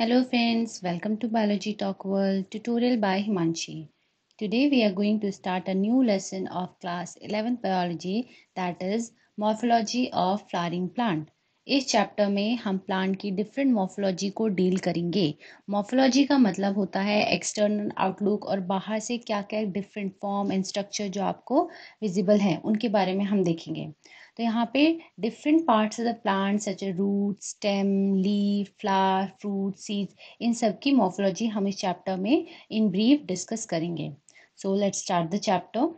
Hello friends, welcome to Biology Talk World tutorial by Himanshi. Today we are going to start a new lesson of class 11 biology that is morphology of flowering plant. इस chapter में हम plant की different morphology को deal करेंगे morphology का मतलब होता है एक्सटर्नल आउटलुक और बाहर से क्या क्या डिफरेंट फॉर्म एंड स्ट्रक्चर जो आपको विजिबल हैं उनके बारे में हम देखेंगे तो यहाँ पे different parts of the plant such root stem leave flower fruit seeds इन सब की मोफोलॉजी हम इस चैप्टर में इन ब्रीफ डिस्कस करेंगे so let's start the chapter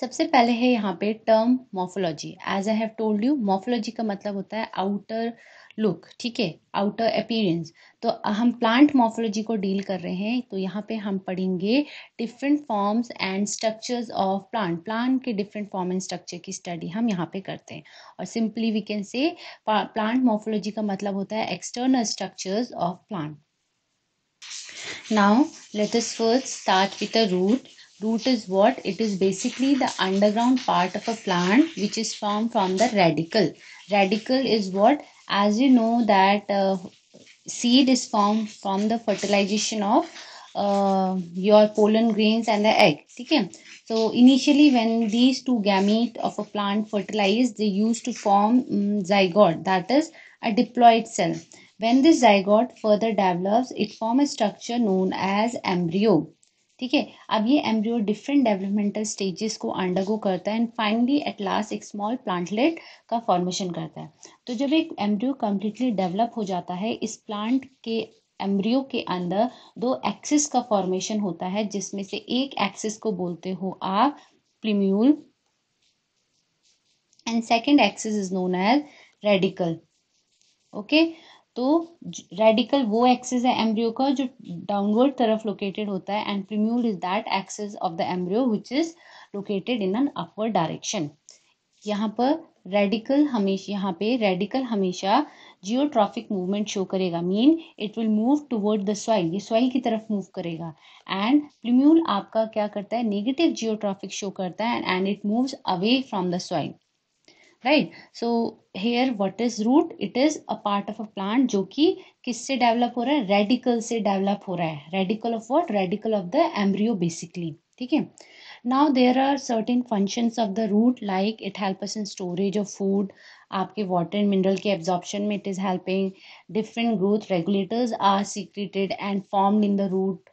सबसे पहले है यहाँ पे term morphology as I have told you morphology का मतलब होता है आउटर लुक ठीक है आउटर अपीरेंस तो हम प्लांट मॉर्फोलॉजी को डील कर रहे हैं तो यहाँ पे हम पढ़ेंगे different forms and structures of plant plant के डिफरेंट फॉर्म एंड स्ट्रक्चर की स्टडी हम यहाँ पे करते हैं और simply we can say plant morphology का मतलब होता है external structures of plant now let us first start with a root root is what it is basically the underground part of a plant which is form from the radicle radicle is what as you know that uh, seed is formed from the fertilization of uh, your pollen grains and the egg okay so initially when these two gamete of a plant fertilize they used to form um, zygote that is a diploid cell when this zygote further develops it forms a structure known as embryo ठीक है अब ये embryo different developmental stages को undergo करता है and finally at last एक small plantlet का formation करता है तो जब एक एम्ब्रियो कम्प्लीटली डेवलप हो जाता है इस प्लांट के एम्ब्रियो के अंदर दो एक्सिस का फॉर्मेशन होता है जिसमें से एक एक्सिस को बोलते हो आप plumule and second axis is known as radicle okay okay? तो रेडिकल वो एक्सेस है एम्ब्रियो का जो डाउनवर्ड तरफ लोकेटेड होता है and plumule is that axis of the embryo which is located in an upward direction यहाँ पर रेडिकल हमेशा यहाँ पे रेडिकल हमेशा जियोट्रॉफिक मूवमेंट शो करेगा mean it will move toward the soil ये सॉइल की तरफ मूव करेगा एंड प्रिम्यूल आपका क्या करता है नेगेटिव जियोट्रॉफिक शो करता है and it moves away from the soil right so here what is root it is a part of a plant जो कि किससे डेवलप हो रहा है रेडिकल से डेवलप हो रहा है radicle of what radicle of the embryo basically ठीक है now there are certain functions of the root like it help in storage of food आपके वाटर एंड मिनरल के एब्जॉर्प्शन में it is helping different growth regulators are secreted and formed in the root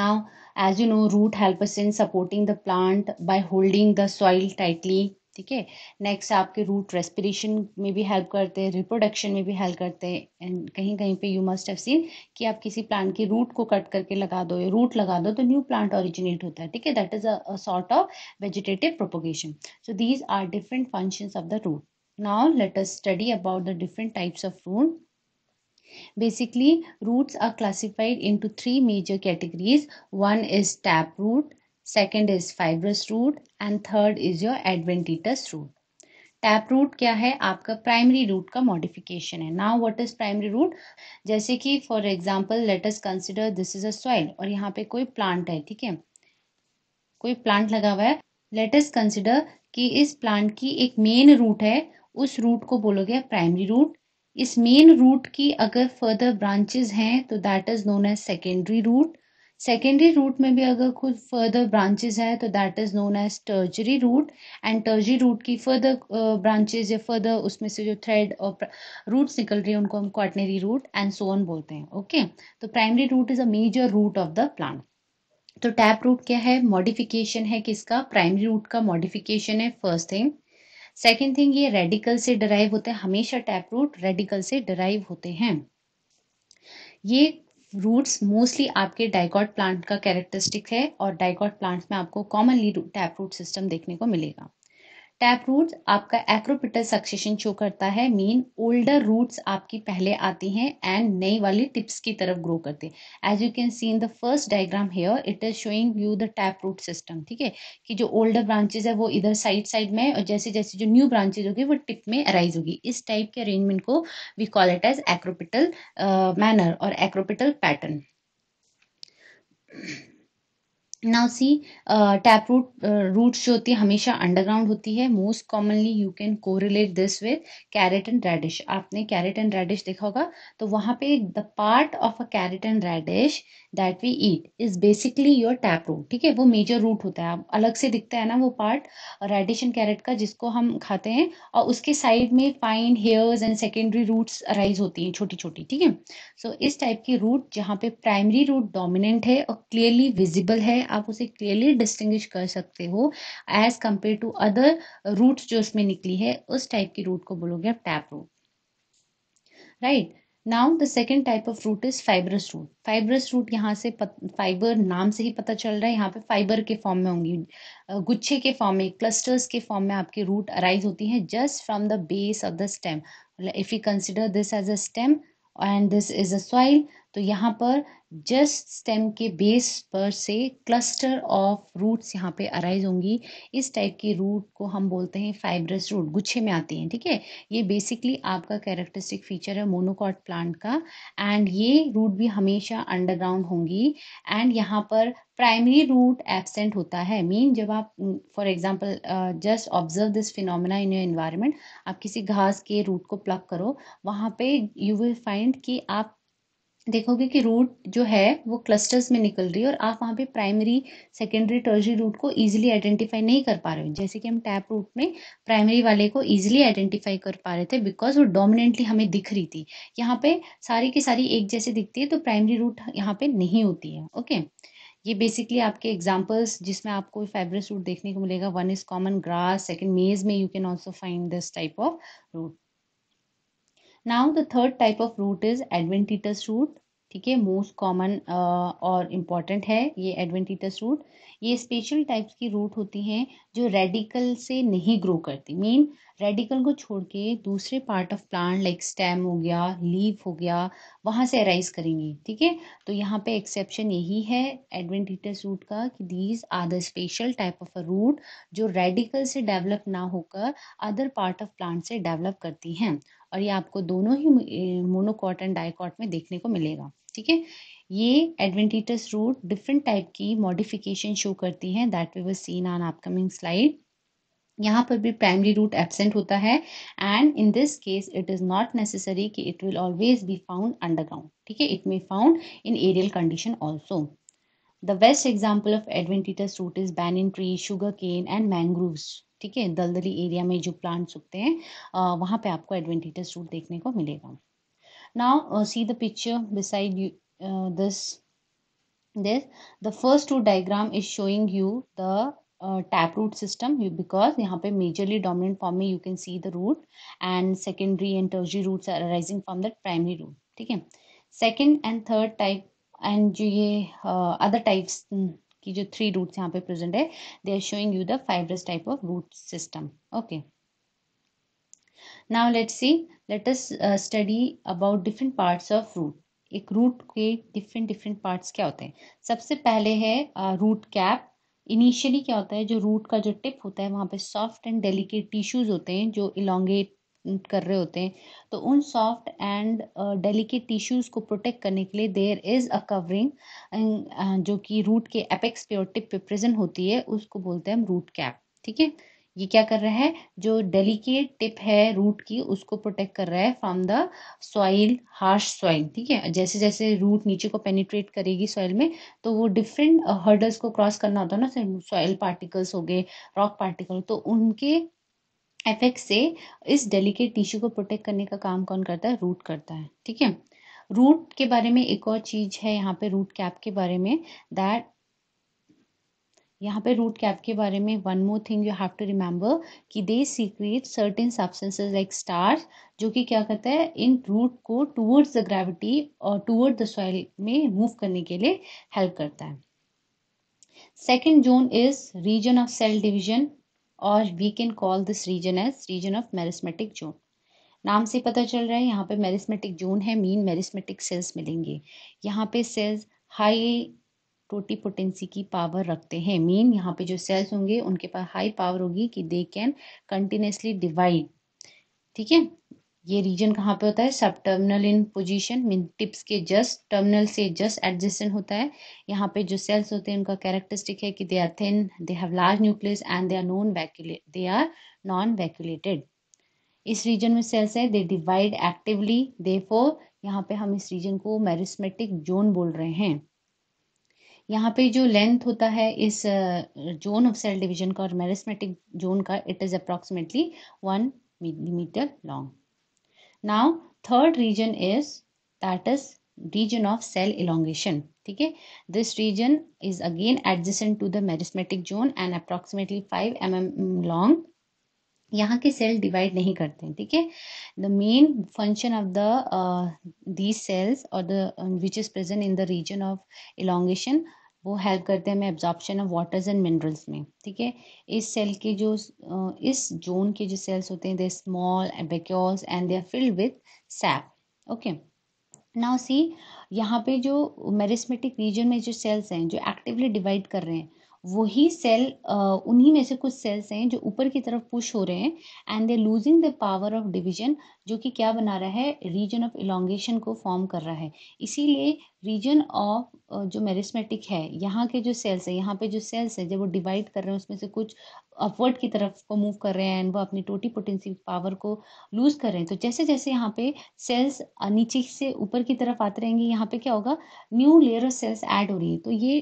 now as you know root help in supporting the plant by holding the soil tightly ठीक है next आपके root respiration में भी help करते हैं reproduction में भी help करते हैं एंड कहीं कहीं पे यू मस्ट हैव सीन कि आप किसी प्लांट के रूट को कट करके लगा दो या रूट लगा दो तो न्यू प्लांट ओरिजिनेट होता है ठीक है that is a sort of vegetative propagation so these are different function of the root now let us study about the different types of root basically roots are classified into three major categories one is tap root second is fibrous root and third is your adventitious root tap root क्या है आपका primary root का modification है now what is primary root जैसे कि for example let us consider this is a soil और यहाँ पे कोई प्लांट है ठीक है कोई प्लांट लगा हुआ है लेट अस कंसिडर कि इस प्लांट की एक मेन रूट है उस रूट को बोलोगे प्राइमरी रूट इस मेन रूट की अगर फर्दर ब्रांचेज हैं तो that is known as secondary root secondary root में भी अगर कुछ फर्दर ब्रांचेज हैं तो that is known as tertiary root and tertiary root की फर्दर ब्रांचेज uh, या फर्दर उसमें से जो थ्रेड और रूट्स निकल रही है उनको हम क्वाटनरी रूट एंड सोन बोलते हैं ओके तो primary root is a major root of the plant तो टैप रूट क्या है मॉडिफिकेशन है किसका प्राइमरी रूट का मॉडिफिकेशन है फर्स्ट थिंग सेकेंड थिंग ये रेडिकल से डराइव होते हैं हमेशा टैप रूट रेडिकल से डराइव होते हैं ये रूट्स मोस्टली आपके डाइकॉट प्लांट का कैरेक्टरिस्टिक है और डाइकॉट प्लांट में आपको कॉमनली टैप रूट सिस्टम देखने को मिलेगा टैप रूट्स आपका एक्रोपिटल सक्सेशन शो करता है मीन ओल्डर रूट्स आपकी पहले आती हैं एंड नई वाली टिप्स की तरफ ग्रो करते हैं as you can see in the first diagram here it is showing you the tap root system ठीक है कि जो ओल्डर ब्रांचेज है वो इधर साइड साइड में और जैसे जैसे जो न्यू ब्रांचेज होगी वो टिप में अराइज होगी इस टाइप के अरेंजमेंट को we call it as acropetal manner और acropetal pattern now see tap root uh, uh जो होती है हमेशा अंडरग्राउंड होती है most commonly you can correlate this with carrot and radish आपने कैरेट एंड रेडिश देखा होगा तो वहाँ पे the part of a carrot and radish that we eat is basically your tap root ठीक है वो मेजर रूट होता है अलग से दिखता है ना वो पार्ट रेडिश एंड कैरेट का जिसको हम खाते हैं और उसके साइड में fine hairs and secondary roots arise होती हैं छोटी छोटी ठीक है सो so, इस टाइप की रूट जहाँ पे प्राइमरी रूट डोमिनेंट है और क्लियरली विजिबल है आप उसे क्लियरली डिस्टिंग्विश कर सकते हो as compare to other root जो उसमें निकली है उस टाइप की रूट को बोलोगे आप tap root right now the second type of root is fibrous root fibrous root यहाँ से फाइबर नाम से ही पता चल रहा है यहाँ पे फाइबर के फॉर्म में होंगी गुच्छे के फॉर्म में क्लस्टर्स के फॉर्म में आपकी रूट अराइज होती है just from the base of the stem if you consider this as a stem and this is a soil तो यहाँ पर जस्ट स्टेम के बेस पर से क्लस्टर ऑफ रूट्स यहाँ पे अराइज होंगी इस टाइप की रूट को हम बोलते हैं फाइब्रस रूट गुच्छे में आती हैं ठीक है ये बेसिकली आपका कैरेक्टरिस्टिक फीचर है मोनोकॉट प्लांट का एंड ये रूट भी हमेशा अंडरग्राउंड होंगी एंड यहाँ पर प्राइमरी रूट एबसेंट होता है मीन जब आप for example just observe this phenomena in your environment आप किसी घास के रूट को प्लग करो वहाँ पे यू विल फाइंड कि आप देखोगे कि रूट जो है वो क्लस्टर्स में निकल रही है और आप वहाँ पे प्राइमरी सेकेंडरी टर्जरी रूट को इजीली आइडेंटिफाई नहीं कर पा रहे हो जैसे कि हम टैप रूट में प्राइमरी वाले को इजीली आइडेंटिफाई कर पा रहे थे बिकॉज वो डोमिनेंटली हमें दिख रही थी यहाँ पे सारी की सारी एक जैसे दिखती है तो प्राइमरी रूट यहाँ पे नहीं होती है ओके ये बेसिकली आपके एग्जाम्पल्स जिसमें आपको फैब्रिक रूट देखने को मिलेगा one is common grass second maize में you can also find this type of root now the third type of root is adventitious root ठीक है मोस्ट कॉमन uh, और इम्पॉर्टेंट है ये एडवेंटिटस रूट ये स्पेशल टाइप्स की root होती हैं जो रेडिकल से नहीं ग्रो करती मीन रेडिकल को छोड़ के दूसरे part of plant like stem हो गया लीव हो गया वहाँ से अराइज करेंगी ठीक है तो यहाँ पे एक्सेप्शन यही है एडवेंटिटस रूट का कि these are the special type of a root जो रेडिकल से डेवलप ना होकर अदर पार्ट ऑफ प्लांट से डेवलप करती हैं और ये आपको दोनों ही मोनोकॉट एंड डायकॉट में देखने को मिलेगा ठीक है ये एडवेंटिटस रूट डिफरेंट टाइप की मॉडिफिकेशन शो करती हैं that we will seen on upcoming slide यहाँ पर भी प्राइमरी रूट एबसेंट होता है and in this case it is not necessary कि it will always be found underground ठीक है it may found in aerial condition also best best of of root is is tree sugarcane and mangrove ठीक है दलदली area में जो plants उगते हैं वहाँ पे आपको एडवेंटेटस रूट देखने को मिलेगा now see the beside this this the first two diagram is showing you the tap root system because यहाँ पे मेजरली डोमिनेंट फॉर्म में you can see the root and secondary and tertiary roots are from the primary root ठीक है second and third type and जो ये other types कि जो three roots यहाँ पे प्रेजेंट है they are showing you the fibrous type of root system okay now let's see let us study about different parts of root एक root के different different parts क्या होते हैं सबसे पहले है रूट कैप इनिशियली क्या होता है जो रूट का जो टिप होता है वहाँ पे सॉफ्ट एंड डेलिकेट टिश्यूज होते हैं जो इलांगेट कर रहे होते हैं तो उन सॉफ्ट एंड डेलिकेट टिश्यूज़ को प्रोटेक्ट करने के लिए देयर इज़ अ कवरिंग जो कि रूट के एपेक्स पे और टिप पे प्रेजेंट होती है उसको बोलते हैं हम रूट कैप ठीक है ये क्या कर रहा है जो डेलिकेट टिप है रूट की उसको प्रोटेक्ट कर रहा है from the soil harsh soil ठीक है जैसे जैसे रूट नीचे को पेनिट्रेट करेगी सॉइल में तो वो डिफरेंट हर्डल्स uh, को क्रॉस करना होता है ना सॉइल पार्टिकल्स हो गए रॉक पार्टिकल तो उनके एफेक्ट से इस डेलिकेट टिश्यू को प्रोटेक्ट करने का काम कौन करता है रूट करता है ठीक है रूट के बारे में एक और चीज है यहाँ पे रूट कैप के बारे में दैट यहाँ पे रूट कैप के बारे में one more thing you have to remember कि they secrete certain substances like stars जो कि क्या करता है इन रूट को टूवर्ड्स द ग्रेविटी और टूवर्ड द सॉइल में मूव करने के लिए हेल्प करता है second zone is region of cell division और we can call this region as region of meristematic zone नाम से पता चल रहा है यहाँ पे मेरिस्मेटिक जोन है मीन मेरिस्मेटिक सेल्स मिलेंगे यहाँ पे सेल्स हाई टोटी पोटेंसी की पावर रखते हैं मीन यहाँ पे जो सेल्स होंगे उनके पास हाई पावर होगी कि दे कैन कंटिन्यूसली डिवाइड ठीक है ये रीजन कहाँ पे होता है सब terminal in position mean tips के जस्ट टर्मिनल से जस्ट एडजस्टेंट होता है यहाँ पे जो सेल्स होते हैं उनका कैरेक्टरिस्टिक है कि they are thin they have large nucleus and they are non vacuolate they are non vacuolated इस रीजन में सेल्स है they divide actively therefore यहाँ पे हम इस रीजन को मैरिस्मेटिक जोन बोल रहे हैं यहाँ पे जो लेंथ होता है इस जोन ऑफ सेल डिवीजन का और मैरिस्मेटिक जोन का it is approximately one millimetre long now third region is that is region of cell elongation ठीक है this region is again adjacent to the meristematic zone and approximately five M M long यहाँ के cell divide नहीं करते हैं ठीक है the main function of the these cells और the which is present in the region of elongation वो help करते हैं हमें absorption of waters and minerals में ठीक है इस सेल के जो इस जोन के जो सेल्स होते हैं दे स्मॉल एबेक्योस and they are filled with sap okay now see यहाँ पे जो मेरिस्मेटिक रीजन में जो सेल्स हैं जो एक्टिवली डिवाइड कर रहे हैं वही सेल उन्हीं में से कुछ सेल्स हैं जो ऊपर की तरफ पुश हो रहे हैं and they losing the power of division जो कि क्या बना रहा है रीजन ऑफ इलांगेशन को फॉर्म कर रहा है इसीलिए रीजन ऑफ जो मेरिस्मेटिक है यहाँ के जो सेल्स है यहाँ पे जो सेल्स है जब वो डिवाइड कर रहे हैं उसमें से कुछ अपवर्ड की तरफ को मूव कर रहे हैं एंड वो अपनी टोटी पोटेंसी पावर को लूज कर रहे हैं तो जैसे जैसे यहाँ पे सेल्स नीचे से ऊपर की तरफ आते रहेंगे यहाँ पे क्या होगा new layer of cells add हो रही है तो ये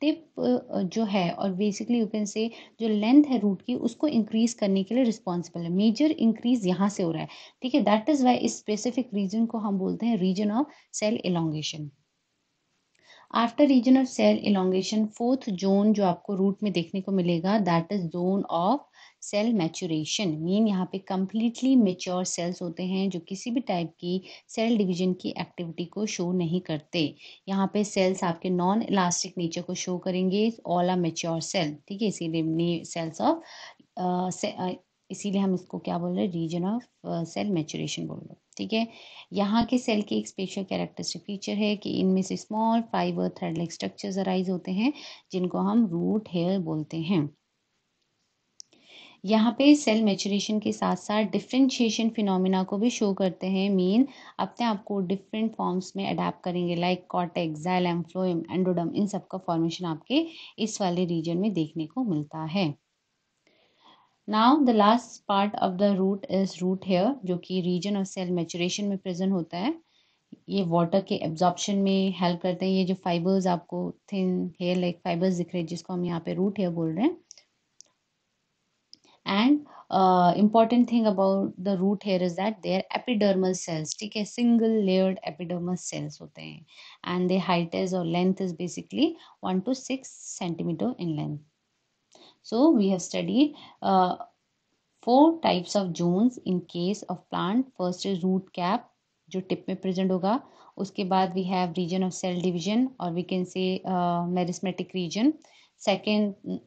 टिप uh, जो है और बेसिकली यू कैन से जो लेंथ है रूट की उसको इंक्रीज करने के लिए रिस्पॉन्सिबल है मेजर इंक्रीज यहाँ से हो रहा है ठीक है दैट इज वाई इस स्पेसिफिक रीजन को हम बोलते हैं region of cell elongation after region of cell elongation fourth zone जो आपको रूट में देखने को मिलेगा that is zone of cell maturation mean यहाँ पे कम्प्लीटली मेच्योर सेल्स होते हैं जो किसी भी टाइप की सेल डिवीजन की एक्टिविटी को शो नहीं करते यहाँ पे सेल्स आपके नॉन इलास्टिक नेचर को शो करेंगे ऑल आर मेच्योर सेल ठीक है इसीलिए सेल्स ऑफ uh, uh, इसीलिए हम इसको क्या बोल रहे हैं रीजन ऑफ सेल मैचुरेशन बोल रहे हैं ठीक है यहाँ के सेल के एक स्पेशल कैरेक्टरिस्टिक फीचर है कि इनमें से small fibre thread structures arise होते हैं जिनको हम रूट हेयर बोलते हैं यहाँ पे सेल मेचुरेशन के साथ साथ डिफ्रेंशिएशन फिनोमिना को भी शो करते हैं मीन अपने आप को डिफरेंट फॉर्म्स में अडाप्ट करेंगे like cortex xylem phloem endoderm इन सब का फॉर्मेशन आपके इस वाले रीजन में देखने को मिलता है now the last part of the root is root hair जो कि रीजन ऑफ सेल मेचुरेशन में प्रेजेंट होता है ये वाटर के एब्जॉर्बशन में हेल्प करते हैं ये जो फाइबर्स आपको थिन हेयर लाइक फाइबर्स दिख रहे हैं जिसको हम यहाँ पे रूट हेयर बोल रहे हैं and important thing about the root hair is that there epidermal cells ठीक है सिंगल लेयर्ड एपिडर्मल सेल्स होते हैं एंड दे हाइट इज और length is basically one two six centimetre in length so we have studied uh, four types of zones in case of plant first is root cap जो tip में present होगा उसके बाद we have region of cell division और we can say meristematic region second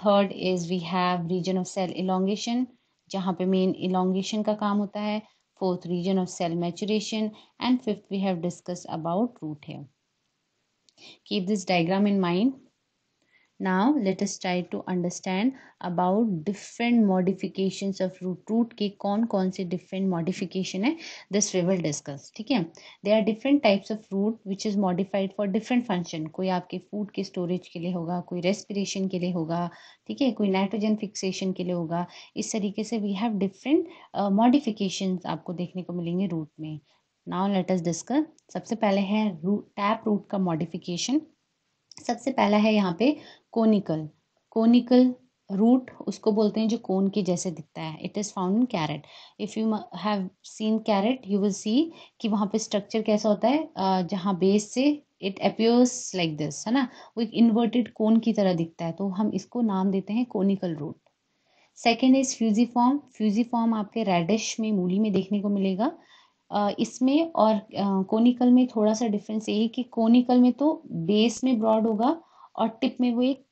third is we have region of cell elongation जहाँ पे main elongation का काम होता है fourth region of cell maturation and fifth we have discuss about root hair keep this diagram in mind Now let us try to understand about different modifications of root root के कौन कौन से different modification है this we will discuss ठीक है there are different types of root which is modified for different function कोई आपके food के storage के लिए होगा कोई respiration के लिए होगा ठीक है कोई nitrogen fixation के लिए होगा इस तरीके से we have different uh, modifications आपको देखने को मिलेंगे root में नाउ लेट अस डिस्कस सबसे पहले है रूट टैप रूट का मॉडिफिकेशन सबसे पहला है यहाँ पे कोनिकल कोनिकल रूट उसको बोलते हैं जो कोन के जैसे दिखता है it is found in carrot if you have seen carrot you will see कि वहाँ पे स्ट्रक्चर कैसा होता है जहाँ बेस से इट अपियर्स लाइक दिस है ना वो एक इन्वर्टेड कोन की तरह दिखता है तो हम इसको नाम देते हैं conical root second is fusiform fusiform आपके रेडिश में मूली में देखने को मिलेगा इसमें और कोनिकल में थोड़ा सा डिफरेंस यही कि कोनिकल में तो बेस में ब्रॉड होगा और टिप में वो एक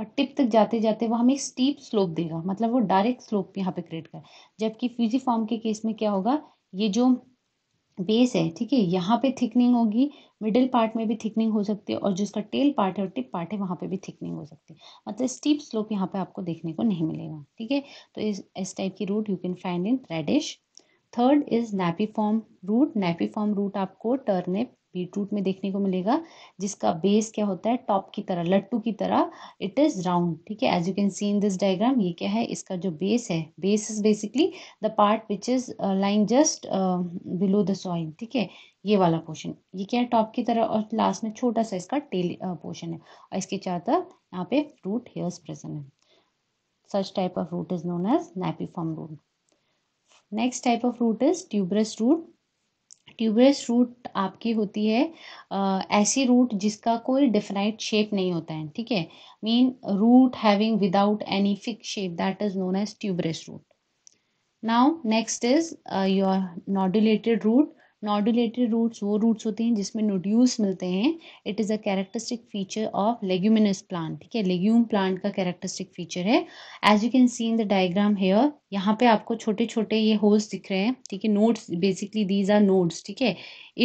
और टिप तक जाते जाते वो हमें स्टीप स्लोप देगा मतलब वो डायरेक्ट स्लोप यहाँ पे क्रिएट कर जबकि फ्यूजी फॉर्म के केस में क्या होगा ये जो बेस है ठीक है यहाँ पे थिकनिंग होगी मिडिल पार्ट में भी थिकनिंग हो सकती है और जो इसका टेल पार्ट है और टिप पार्ट है वहाँ पे भी थिकनिंग हो सकती है मतलब स्टीप स्लोप यहाँ पे आपको देखने को नहीं मिलेगा ठीक है तो इस इस टाइप की root you can find in radish third is napiform root napiform root आपको टर्निप बीटरूट में देखने को मिलेगा जिसका बेस क्या होता है टॉप की तरह लट्टू की तरह इट इज राउंड ठीक है as you can see in this diagram ये क्या है इसका जो बेस है base is basically the part which is line just below the soil ठीक है ये वाला पोर्शन ये क्या है टॉप की तरह और लास्ट में छोटा सा इसका टेल पोर्शन uh, है और इसके चार तरफ यहाँ पे फ्रूट हेयर्स प्रेजेंट है such type of root is known as napiform root next type of root is tuberous root tuberous root आपकी होती है ऐसी रूट जिसका कोई डिफिनाइट शेप नहीं होता है ठीक है mean root having without any fix shape that is known as tuberous root now next is your your root nodulatory roots वो रूट्स होते हैं जिसमें नोड्यूल्स मिलते हैं it is a characteristic feature of leguminous plant ठीक है legume plant का characteristic feature है as you can see in the diagram here यहाँ पे आपको छोटे छोटे ये होल्स दिख रहे हैं ठीक है nodes basically these are nodes ठीक है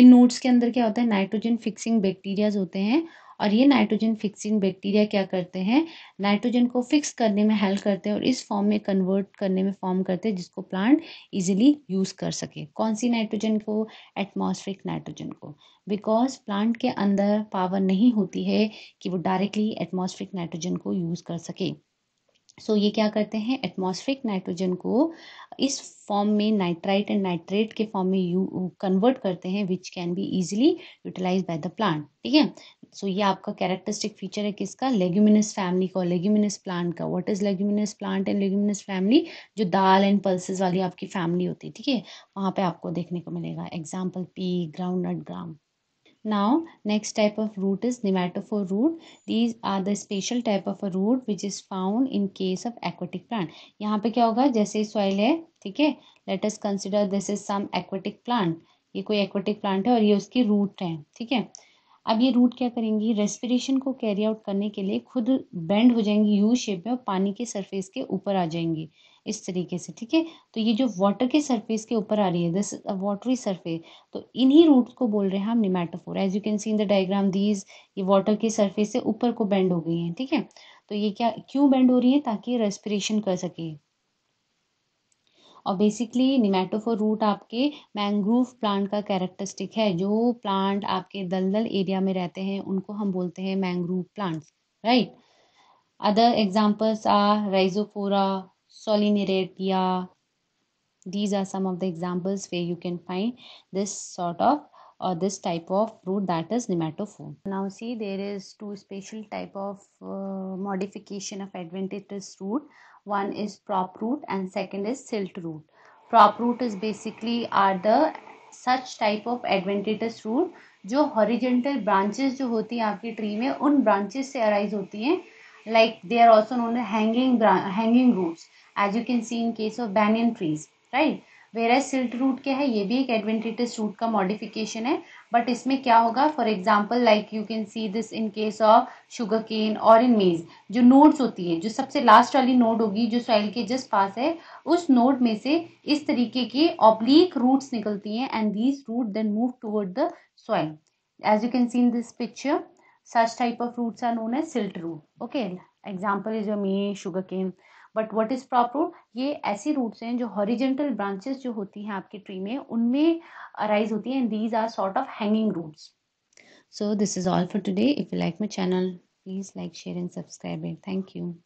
इन नोड्स के अंदर क्या होता है नाइट्रोजन फिक्सिंग बैक्टीरियाज होते हैं और ये नाइट्रोजन फिक्सिंग बैक्टीरिया क्या करते हैं नाइट्रोजन को फिक्स करने में हेल्प करते हैं और इस फॉर्म में कन्वर्ट करने में फॉर्म करते हैं जिसको प्लांट इजीली यूज़ कर सके कौन सी नाइट्रोजन को एटमॉस्फेरिक नाइट्रोजन को बिकॉज प्लांट के अंदर पावर नहीं होती है कि वो डायरेक्टली एटमॉस्फेरिक नाइट्रोजन को यूज़ कर सके सो so, ये क्या करते हैं एटमॉस्फेरिक नाइट्रोजन को इस फॉर्म में नाइट्राइट एंड नाइट्रेट के फॉर्म में यू कन्वर्ट करते हैं which can be easily utilise by the plant ठीक है सो so, ये आपका कैरेक्टरिस्टिक फीचर है किसका लेग्यूमिनस फैमिली का और लेग्यूमिनस प्लांट का what is leguminous plant and leguminous family जो दाल एंड पल्सेस वाली आपकी फैमिली होती है ठीक है वहाँ पे आपको देखने को मिलेगा example pea groundnut gram now next type of root is pneumatophore root these are the special type of a root which is found in case of aquatic plant यहाँ पे क्या होगा जैसे सॉइल है ठीक है let us consider this is some aquatic plant ये कोई एक्वेटिक प्लांट है और ये उसकी रूट है ठीक है अब ये रूट क्या करेंगी रेस्पिरेशन को कैरी आउट करने के लिए खुद बेंड हो जाएंगी यू शेप में और पानी के सरफेस के ऊपर आ जाएंगी इस तरीके से ठीक है तो ये जो वाटर के सरफेस के ऊपर आ रही है दिस वाटरी सरफेस तो इन्हीं रूट्स को बोल रहे हैं हम pneumatophore as you can see in the diagram these ये वाटर के सरफेस से ऊपर को बेंड हो गई हैं ठीक है तो ये क्या क्यों बेंड हो रही है ताकि रेस्पिरेशन कर सके और बेसिकली निमेटोफोर रूट आपके मैंग्रूव प्लांट का कैरेक्टरिस्टिक है जो प्लांट आपके दलदल एरिया में रहते हैं उनको हम बोलते हैं mangrove plants right other examples are Rhizophora Sonneratia these are some of the examples where you can find this sort of और this type of root that is nematophore now see there is two special type of uh, modification of adventitious One is prop root and second is silt root. Prop root is basically are the such type of adventitious root जो horizontal branches जो होती हैं आपकी tree में उन branches से arise होती हैं like they are also known as hanging hanging roots as you can see in case of banyan trees right वेरा सिल्ट रूट क्या है ये भी एक एडवेंटिटिस रूट का मॉडिफिकेशन है बट इसमें क्या होगा for example like you can see this in case of sugarcane और इन मेज जो नोड्स होती है जो सबसे लास्ट वाली नोड होगी जो सॉइल के जस्ट पास है उस नोड में से इस तरीके की ऑब्लिक रूट्स निकलती हैं and these root then move toward the soil as you can see in this picture such type of roots are known known stilt root okay example is a maize sugarcane but वट is prop root ये ऐसी roots हैं जो horizontal branches जो होती हैं आपके tree में उनमें अराइज होती हैं these are sort of hanging roots so this is all for today if you like my channel please like share and subscribe it thank you